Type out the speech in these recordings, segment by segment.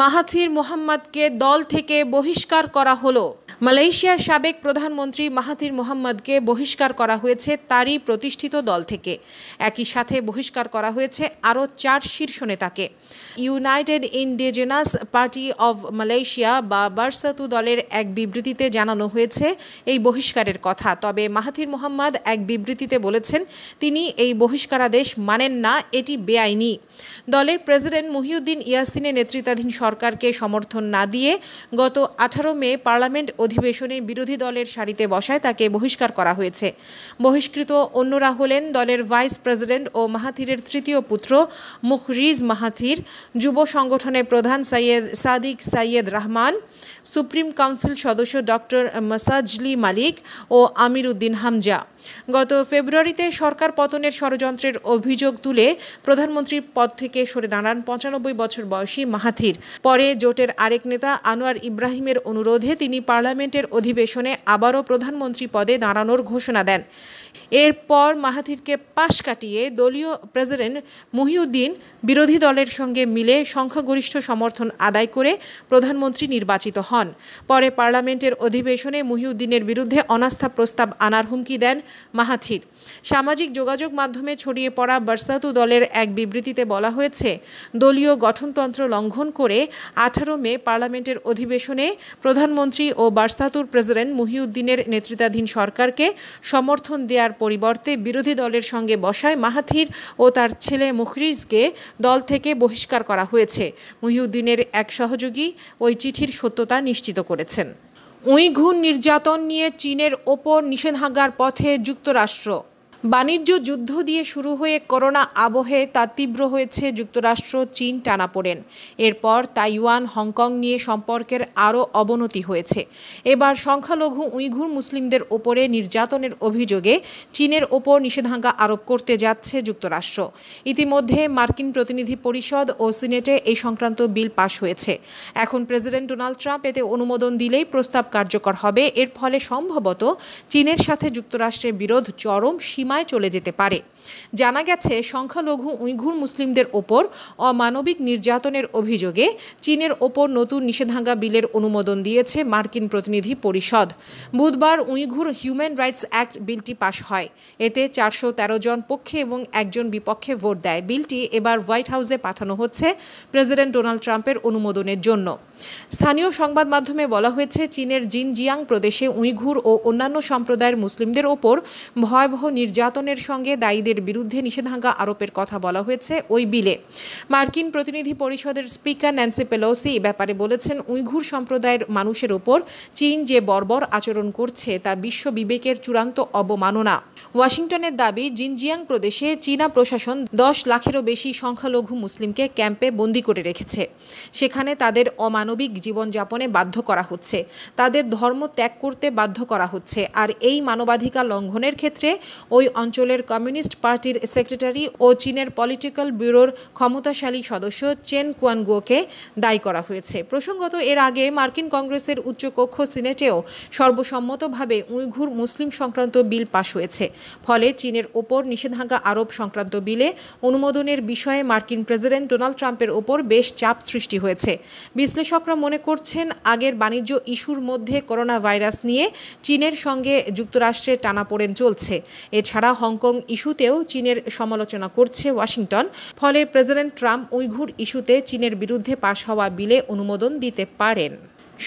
Mahathir মোহাম্মদকে দল থেকে বহিষ্কার করা হলো মালয়েশিয়ার সাবেক প্রধানমন্ত্রী মাহাতির মোহাম্মদকে বহিষ্কার করা হয়েছে তারই প্রতিষ্ঠিত দল থেকে একই সাথে বহিষ্কার করা হয়েছে আরও চার শীর্ষ নেতাকে United Indigenous Party of Malaysia বা বার্সাতু দলের এক বিবৃতিতে জানানো হয়েছে এই বহিষ্কারের কথা তবে মাহাতির মোহাম্মদ এক বিবৃতিতে বলেছেন তিনি এই বহিষ্কারাদেশ মানেন না এটি বেআইনি দলের প্রেসিডেন্ট মুহিউদ্দিন ইয়াসিনের নেতৃত্বাধীন সরকারকে সমর্থন না দিয়ে গত আঠারো মে পার্লামেন্ট অধি অধিবেশনে বিরোধী দলের সারিতে বসায় তাকে বহিষ্কার করা হয়েছে বহিষ্কৃত অন্যরা হলেন দলের ভাইস প্রেসিডেন্ট ও মাহাথিরের তৃতীয় পুত্র মুখরিজ মাহাথির যুব সংগঠনের প্রধান Syed Saddiq Syed Rahman supreme council সদস্য ডক্টর মাসাজলি মালিক ও আমির উদ্দিন হামজা গত ফেব্রুয়ারিতে সরকার পতনের ষড়যন্ত্রের অভিযোগ তুলে প্রধানমন্ত্রী পদ থেকে সরে দাঁড়ান পঁচানব্বই বছর বয়সী মাহাথির পরে জোটের আরেক নেতা আনোয়ার ইব্রাহিমের অনুরোধে তিনি পার্লামেন্টের অধিবেশনে আবারও প্রধানমন্ত্রী পদে দাঁড়ানোর ঘোষণা দেন এরপর মাহাথিরকে পাশ কাটিয়ে দলীয় প্রেসিডেন্ট মহিউদ্দিন বিরোধী দলের সঙ্গে মিলে সংখ্যাগরিষ্ঠ সমর্থন আদায় করে প্রধানমন্ত্রী নির্বাচিত নির্বাচিত হন পরে পার্লামেন্টের অধিবেশনে মুহিউদ্দিনের বিরুদ্ধে অনাস্থা প্রস্তাব আনার হুমকি দেন মাহাথির সামাজিক যোগাযোগ মাধ্যমে ছড়িয়ে পড়া বার্সাতু দলের এক বিবৃতিতে বলা হয়েছে দলীয় গঠনতন্ত্র লঙ্ঘন করে আঠারো মে পার্লামেন্টের অধিবেশনে প্রধানমন্ত্রী ও বার্সাতুর প্রেসিডেন্ট মুহিউদ্দিনের নেতৃত্বাধীন সরকারকে সমর্থন দেওয়ার পরিবর্তে বিরোধী দলের সঙ্গে বসায় মাহাথির ও তার ছেলে মুখরিজকে দল থেকে বহিষ্কার করা হয়েছে মুহিউদ্দিনের এক সহযোগী ওই চিঠির সত্যতা নিশ্চিত করেছেন উইঘুর নির্যাতন নিয়ে চীনের ওপর নিষেধাজ্ঞার পথে যুক্তরাষ্ট্র বাণিজ্য যুদ্ধ দিয়ে শুরু হয়ে করোনা আবহে তা তীব্র হয়েছে যুক্তরাষ্ট্র চীন টানাপোড়েন এরপর তাইওয়ান হংকং নিয়ে সম্পর্কের আরও অবনতি হয়েছে এবার সংখ্যালঘু উইঘুর মুসলিমদের ওপরে নির্যাতনের অভিযোগে চীনের ওপর নিষেধাজ্ঞা আরোপ করতে যাচ্ছে যুক্তরাষ্ট্র ইতিমধ্যে মার্কিন প্রতিনিধি পরিষদ ও সিনেটে এই সংক্রান্ত বিল পাশ হয়েছে এখন প্রেসিডেন্ট ডোনাল্ড ট্রাম্প এতে অনুমোদন দিলেই প্রস্তাব কার্যকর হবে এর ফলে সম্ভবত চীনের সাথে যুক্তরাষ্ট্রের বিরোধ চরম সীমা সীমায় চলে যেতে পারে জানা গেছে সংখ্যালঘু উইঘুর মুসলিমদের ওপর অমানবিক নির্যাতনের অভিযোগে চীনের ওপর নতুন নিষেধাজ্ঞা বিলের অনুমোদন দিয়েছে মার্কিন প্রতিনিধি পরিষদ বুধবার উইঘুর হিউম্যান রাইটস অ্যাক্ট বিলটি পাশ হয় এতে চারশো জন পক্ষে এবং একজন বিপক্ষে ভোট দেয় বিলটি এবার হোয়াইট হাউসে পাঠানো হচ্ছে প্রেসিডেন্ট ডোনাল্ড ট্রাম্পের অনুমোদনের জন্য স্থানীয় সংবাদ মাধ্যমে বলা হয়েছে চীনের জিনজিয়াং প্রদেশে উইঘুর ও অন্যান্য সম্প্রদায়ের মুসলিমদের ওপর ভয়াবহ নির্যাতনের সঙ্গে দায়ীদের বিরুদ্ধে নিষেধাজ্ঞা আরোপের কথা বলা হয়েছে ওই বিলে মার্কিন প্রতিনিধি পরিষদের স্পিকার ন্যান্সি পেলোসি ব্যাপারে বলেছেন উইঘুর সম্প্রদায়ের মানুষের ওপর চীন যে বর্বর আচরণ করছে তা বিশ্ব বিবেকের চূড়ান্ত অবমাননা ওয়াশিংটনের দাবি জিনজিয়াং প্রদেশে চীনা প্রশাসন দশ লাখেরও বেশি সংখ্যালঘু মুসলিমকে ক্যাম্পে বন্দি করে রেখেছে সেখানে তাদের অমান মানবিক জীবনযাপনে বাধ্য করা হচ্ছে তাদের ধর্ম ত্যাগ করতে বাধ্য করা হচ্ছে আর এই মানবাধিকার লঙ্ঘনের ক্ষেত্রে ওই অঞ্চলের কমিউনিস্ট পার্টির সেক্রেটারি ও চীনের পলিটিক্যাল ব্যুরোর ক্ষমতাশালী সদস্য চেন কুয়ানগুয়োকে দায়ী করা হয়েছে প্রসঙ্গত এর আগে মার্কিন কংগ্রেসের উচ্চকক্ষ সিনেটেও সর্বসম্মতভাবে উইঘুর মুসলিম সংক্রান্ত বিল পাশ হয়েছে ফলে চীনের ওপর নিষেধাজ্ঞা আরোপ সংক্রান্ত বিলে অনুমোদনের বিষয়ে মার্কিন প্রেসিডেন্ট ডোনাল্ড ট্রাম্পের ওপর বেশ চাপ সৃষ্টি হয়েছে বিশ্লেষক গবেষকরা মনে করছেন আগের বাণিজ্য ইস্যুর মধ্যে করোনা ভাইরাস নিয়ে চীনের সঙ্গে যুক্তরাষ্ট্রের টানাপোড়েন চলছে এছাড়া হংকং ইস্যুতেও চীনের সমালোচনা করছে ওয়াশিংটন ফলে প্রেসিডেন্ট ট্রাম্প উইঘুর ইস্যুতে চীনের বিরুদ্ধে পাশ হওয়া বিলে অনুমোদন দিতে পারেন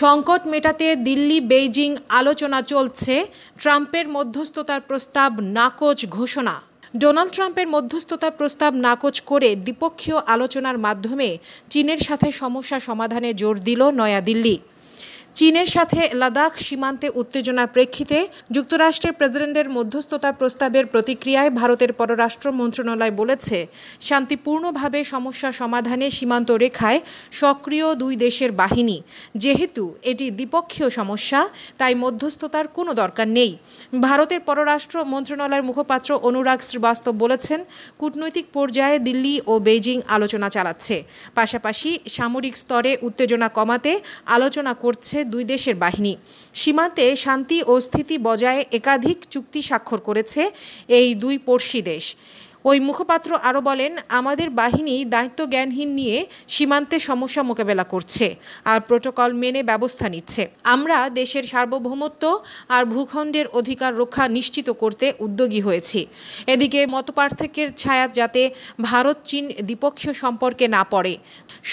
সংকট মেটাতে দিল্লি বেইজিং আলোচনা চলছে ট্রাম্পের মধ্যস্থতার প্রস্তাব নাকচ ঘোষণা ডোনাল্ড ট্রাম্পের মধ্যস্থতার প্রস্তাব নাকচ করে দ্বিপক্ষীয় আলোচনার মাধ্যমে চীনের সাথে সমস্যা সমাধানে জোর দিল নয়াদিল্লি চীনের সাথে লাদাখ সীমান্তে উত্তেজনার প্রেক্ষিতে যুক্তরাষ্ট্রের প্রেসিডেন্টের মধ্যস্থতা প্রস্তাবের প্রতিক্রিয়ায় ভারতের পররাষ্ট্র মন্ত্রণালয় বলেছে শান্তিপূর্ণভাবে সমস্যা সমাধানে সীমান্ত রেখায় সক্রিয় দুই দেশের বাহিনী যেহেতু এটি দ্বিপক্ষীয় সমস্যা তাই মধ্যস্থতার কোনো দরকার নেই ভারতের পররাষ্ট্র মন্ত্রণালয়ের মুখপাত্র অনুরাগ শ্রীবাস্তব বলেছেন কূটনৈতিক পর্যায়ে দিল্লি ও বেইজিং আলোচনা চালাচ্ছে পাশাপাশি সামরিক স্তরে উত্তেজনা কমাতে আলোচনা করছে দুই দেশের বাহিনী সীমান্তে শান্তি ও স্থিতি বজায় একাধিক চুক্তি স্বাক্ষর করেছে এই দুই পড়শি দেশ ওই মুখপাত্র আরও বলেন আমাদের বাহিনী দায়িত্ব জ্ঞানহীন নিয়ে সীমান্তে সমস্যা মোকাবেলা করছে আর প্রোটোকল মেনে ব্যবস্থা নিচ্ছে আমরা দেশের সার্বভৌমত্ব আর ভূখণ্ডের অধিকার রক্ষা নিশ্চিত করতে উদ্যোগী হয়েছি এদিকে মতপার্থক্যের ছায়া যাতে ভারত চীন দ্বিপক্ষীয় সম্পর্কে না পড়ে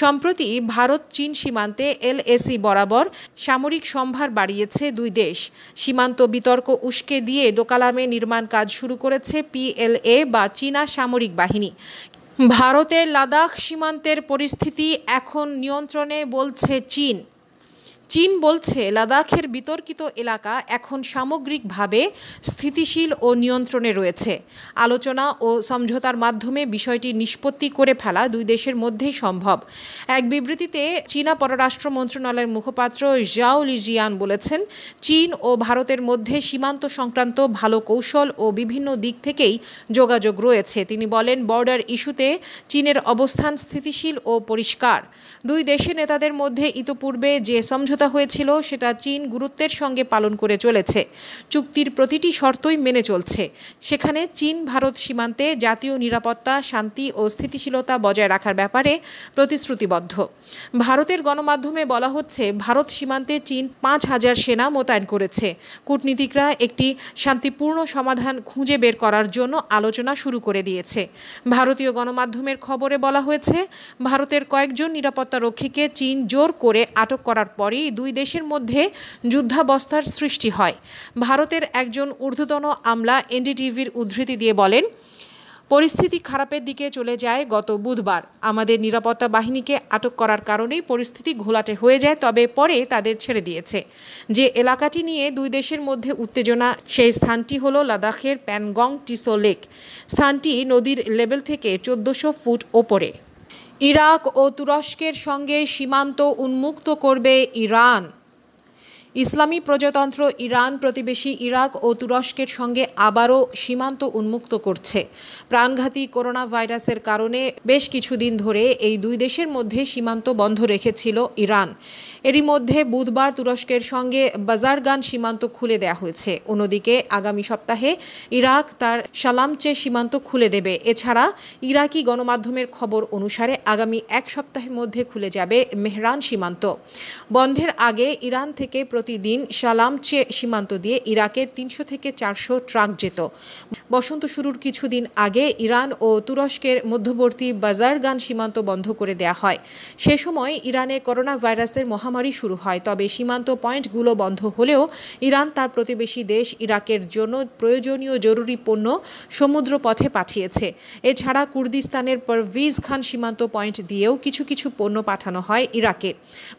সম্প্রতি ভারত চীন সীমান্তে এলএসি বরাবর সামরিক সম্ভার বাড়িয়েছে দুই দেশ সীমান্ত বিতর্ক উস্কে দিয়ে ডোকালামে নির্মাণ কাজ শুরু করেছে পিএলএ বা চীনা না সামরিক বাহিনী ভারতের লাদাখ সীমান্তের পরিস্থিতি এখন নিয়ন্ত্রণে বলছে চীন চীন বলছে লাদাখের বিতর্কিত এলাকা এখন সামগ্রিকভাবে স্থিতিশীল ও নিয়ন্ত্রণে রয়েছে আলোচনা ও সমঝোতার মাধ্যমে বিষয়টি নিষ্পত্তি করে ফেলা দুই দেশের মধ্যেই সম্ভব এক বিবৃতিতে চীনা পররাষ্ট্র মন্ত্রণালয়ের মুখপাত্র জাও লিজিয়ান বলেছেন চীন ও ভারতের মধ্যে সীমান্ত সংক্রান্ত ভালো কৌশল ও বিভিন্ন দিক থেকেই যোগাযোগ রয়েছে তিনি বলেন বর্ডার ইস্যুতে চীনের অবস্থান স্থিতিশীল ও পরিষ্কার দুই দেশের নেতাদের মধ্যে ইতোপূর্বে যে সমঝোতা সমঝোতা হয়েছিল সেটা চীন গুরুত্বের সঙ্গে পালন করে চলেছে চুক্তির প্রতিটি শর্তই মেনে চলছে সেখানে চীন ভারত সীমান্তে জাতীয় নিরাপত্তা শান্তি ও স্থিতিশীলতা বজায় রাখার ব্যাপারে প্রতিশ্রুতিবদ্ধ ভারতের গণমাধ্যমে বলা হচ্ছে ভারত সীমান্তে চীন পাঁচ হাজার সেনা মোতায়েন করেছে কূটনীতিকরা একটি শান্তিপূর্ণ সমাধান খুঁজে বের করার জন্য আলোচনা শুরু করে দিয়েছে ভারতীয় গণমাধ্যমের খবরে বলা হয়েছে ভারতের কয়েকজন নিরাপত্তা রক্ষীকে চীন জোর করে আটক করার পরেই দুই দেশের মধ্যে যুদ্ধাবস্থার সৃষ্টি হয় ভারতের একজন ঊর্ধ্বতন আমলা এনডিটিভির উদ্ধৃতি দিয়ে বলেন পরিস্থিতি খারাপের দিকে চলে যায় গত বুধবার আমাদের নিরাপত্তা বাহিনীকে আটক করার কারণেই পরিস্থিতি ঘোলাটে হয়ে যায় তবে পরে তাদের ছেড়ে দিয়েছে যে এলাকাটি নিয়ে দুই দেশের মধ্যে উত্তেজনা সেই স্থানটি হল লাদাখের প্যানগং টিসো লেক স্থানটি নদীর লেভেল থেকে চোদ্দোশো ফুট ওপরে ইরাক ও তুরস্কের সঙ্গে সীমান্ত উন্মুক্ত করবে ইরান ইসলামী প্রজাতন্ত্র ইরান প্রতিবেশী ইরাক ও তুরস্কের সঙ্গে আবারও সীমান্ত উন্মুক্ত করছে প্রাণঘাতী করোনা ভাইরাসের কারণে বেশ কিছুদিন ধরে এই দুই দেশের মধ্যে সীমান্ত বন্ধ রেখেছিল ইরান এরই মধ্যে বুধবার তুরস্কের সঙ্গে বাজারগান সীমান্ত খুলে দেয়া হয়েছে অন্যদিকে আগামী সপ্তাহে ইরাক তার সালামচে সীমান্ত খুলে দেবে এছাড়া ইরাকি গণমাধ্যমের খবর অনুসারে আগামী এক সপ্তাহের মধ্যে খুলে যাবে মেহরান সীমান্ত বন্ধের আগে ইরান থেকে প্রতিদিন সালাম চেয়ে সীমান্ত দিয়ে ইরাকে তিনশো থেকে চারশো ট্রাক যেত বসন্ত শুরুর কিছুদিন আগে ইরান ও তুরস্কের মধ্যবর্তী বাজারগান সীমান্ত বন্ধ করে দেয়া হয় সে সময় ইরানে করোনা ভাইরাসের মহামারী শুরু হয় তবে সীমান্ত পয়েন্টগুলো বন্ধ হলেও ইরান তার প্রতিবেশী দেশ ইরাকের জন্য প্রয়োজনীয় জরুরি পণ্য সমুদ্র পথে পাঠিয়েছে এছাড়া কুর্দিস্তানের পারভিজ খান সীমান্ত পয়েন্ট দিয়েও কিছু কিছু পণ্য পাঠানো হয় ইরাকে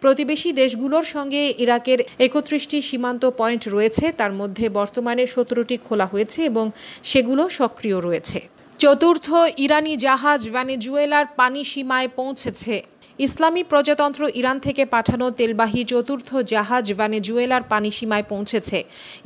প্রতিবেশী দেশগুলোর সঙ্গে ইরাকের একত্রিশটি সীমান্ত পয়েন্ট রয়েছে তার মধ্যে বর্তমানে সতেরোটি খোলা হয়েছে এবং সেগুলো সক্রিয় রয়েছে চতুর্থ ইরানি জাহাজ ভ্যানিজুয়েলার পানি সীমায় পৌঁছেছে ইসলামী প্রজাতন্ত্র ইরান থেকে পাঠানো তেলবাহী চতুর্থ জাহাজ ভ্যানেজুয়েলার সীমায় পৌঁছেছে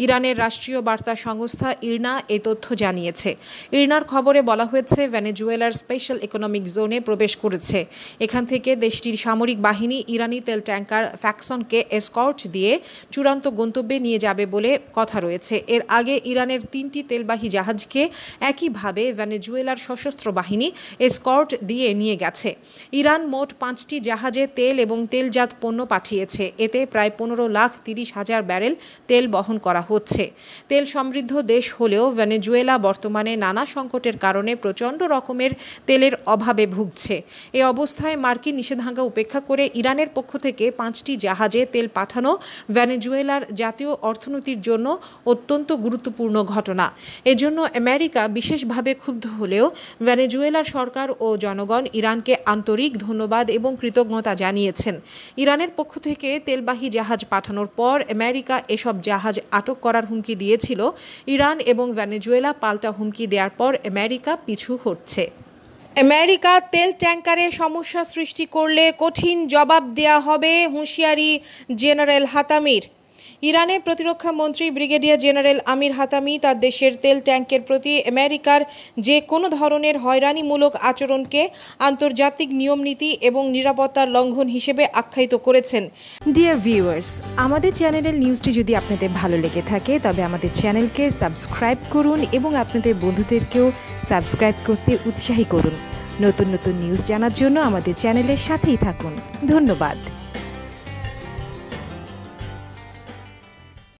ইরানের রাষ্ট্রীয় বার্তা সংস্থা ইরনা এ তথ্য জানিয়েছে ইরনার খবরে বলা হয়েছে ভ্যানেজুয়েলার স্পেশাল ইকোনমিক জোনে প্রবেশ করেছে এখান থেকে দেশটির সামরিক বাহিনী ইরানি তেল ট্যাঙ্কার ফ্যাকসনকে এসকর্ট দিয়ে চূড়ান্ত গন্তব্যে নিয়ে যাবে বলে কথা রয়েছে এর আগে ইরানের তিনটি তেলবাহী জাহাজকে একইভাবে ভ্যানেজুয়েলার সশস্ত্র বাহিনী এসকর্ট দিয়ে নিয়ে গেছে ইরান মোট পাঁচ পাঁচটি জাহাজে তেল এবং তেলজাত পণ্য পাঠিয়েছে এতে প্রায় পনেরো লাখ তিরিশ হাজার ব্যারেল তেল বহন করা হচ্ছে তেল সমৃদ্ধ দেশ হলেও ভেনেজুয়েলা বর্তমানে নানা সংকটের কারণে প্রচণ্ড রকমের তেলের অভাবে ভুগছে এ অবস্থায় মার্কিন নিষেধাজ্ঞা উপেক্ষা করে ইরানের পক্ষ থেকে পাঁচটি জাহাজে তেল পাঠানো ভেনেজুয়েলার জাতীয় অর্থনীতির জন্য অত্যন্ত গুরুত্বপূর্ণ ঘটনা এজন্য আমেরিকা বিশেষভাবে ক্ষুব্ধ হলেও ভেনেজুয়েলার সরকার ও জনগণ ইরানকে আন্তরিক ধন্যবাদ এবং এবং কৃতজ্ঞতা জানিয়েছেন ইরানের পক্ষ থেকে তেলবাহী জাহাজ পাঠানোর পর আমেরিকা এসব জাহাজ আটক করার হুমকি দিয়েছিল ইরান এবং ভেনেজুয়েলা পাল্টা হুমকি দেওয়ার পর আমেরিকা পিছু হচ্ছে আমেরিকা তেল ট্যাঙ্কারে সমস্যা সৃষ্টি করলে কঠিন জবাব দেয়া হবে হুঁশিয়ারি জেনারেল হাতামির ইরানের প্রতিরক্ষা মন্ত্রী ব্রিগেডিয়ার জেনারেল আমির হাতামি তার দেশের তেল ট্যাঙ্কের প্রতি আমেরিকার যে কোনো ধরনের হয়রানিমূলক আচরণকে আন্তর্জাতিক নিয়ম নীতি এবং নিরাপত্তার লঙ্ঘন হিসেবে আখ্যায়িত করেছেন ডিয়ার ভিউয়ার্স আমাদের চ্যানেলের নিউজটি যদি আপনাদের ভালো লেগে থাকে তবে আমাদের চ্যানেলকে সাবস্ক্রাইব করুন এবং আপনাদের বন্ধুদেরকেও সাবস্ক্রাইব করতে উৎসাহী করুন নতুন নতুন নিউজ জানার জন্য আমাদের চ্যানেলের সাথেই থাকুন ধন্যবাদ